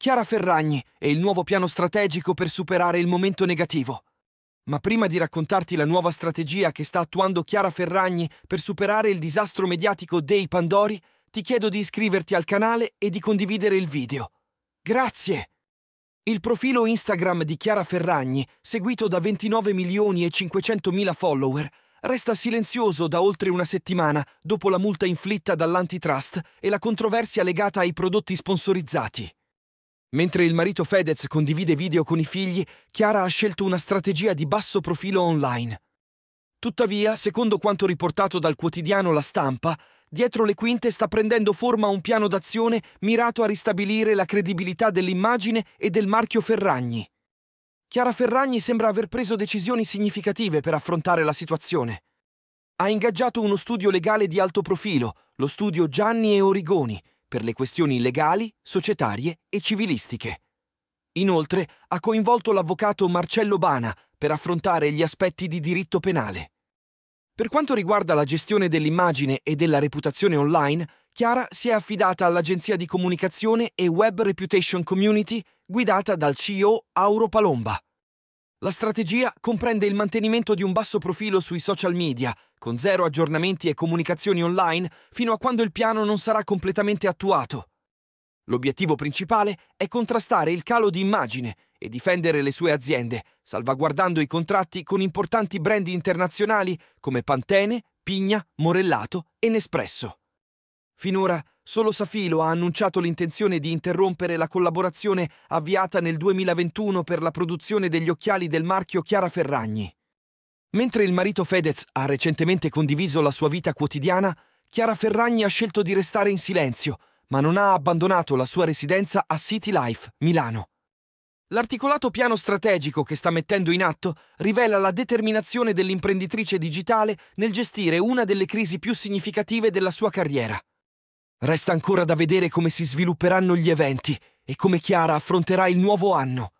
Chiara Ferragni e il nuovo piano strategico per superare il momento negativo. Ma prima di raccontarti la nuova strategia che sta attuando Chiara Ferragni per superare il disastro mediatico dei Pandori, ti chiedo di iscriverti al canale e di condividere il video. Grazie! Il profilo Instagram di Chiara Ferragni, seguito da 29 milioni e 500 mila follower, resta silenzioso da oltre una settimana dopo la multa inflitta dall'antitrust e la controversia legata ai prodotti sponsorizzati. Mentre il marito Fedez condivide video con i figli, Chiara ha scelto una strategia di basso profilo online. Tuttavia, secondo quanto riportato dal quotidiano La Stampa, dietro le quinte sta prendendo forma un piano d'azione mirato a ristabilire la credibilità dell'immagine e del marchio Ferragni. Chiara Ferragni sembra aver preso decisioni significative per affrontare la situazione. Ha ingaggiato uno studio legale di alto profilo, lo studio Gianni e Origoni, per le questioni legali, societarie e civilistiche. Inoltre ha coinvolto l'avvocato Marcello Bana per affrontare gli aspetti di diritto penale. Per quanto riguarda la gestione dell'immagine e della reputazione online, Chiara si è affidata all'agenzia di comunicazione e Web Reputation Community guidata dal CEO Auro Palomba. La strategia comprende il mantenimento di un basso profilo sui social media, con zero aggiornamenti e comunicazioni online fino a quando il piano non sarà completamente attuato. L'obiettivo principale è contrastare il calo di immagine e difendere le sue aziende, salvaguardando i contratti con importanti brand internazionali come Pantene, Pigna, Morellato e Nespresso. Finora solo Safilo ha annunciato l'intenzione di interrompere la collaborazione avviata nel 2021 per la produzione degli occhiali del marchio Chiara Ferragni. Mentre il marito Fedez ha recentemente condiviso la sua vita quotidiana, Chiara Ferragni ha scelto di restare in silenzio, ma non ha abbandonato la sua residenza a City Life, Milano. L'articolato piano strategico che sta mettendo in atto rivela la determinazione dell'imprenditrice digitale nel gestire una delle crisi più significative della sua carriera. Resta ancora da vedere come si svilupperanno gli eventi e come Chiara affronterà il nuovo anno.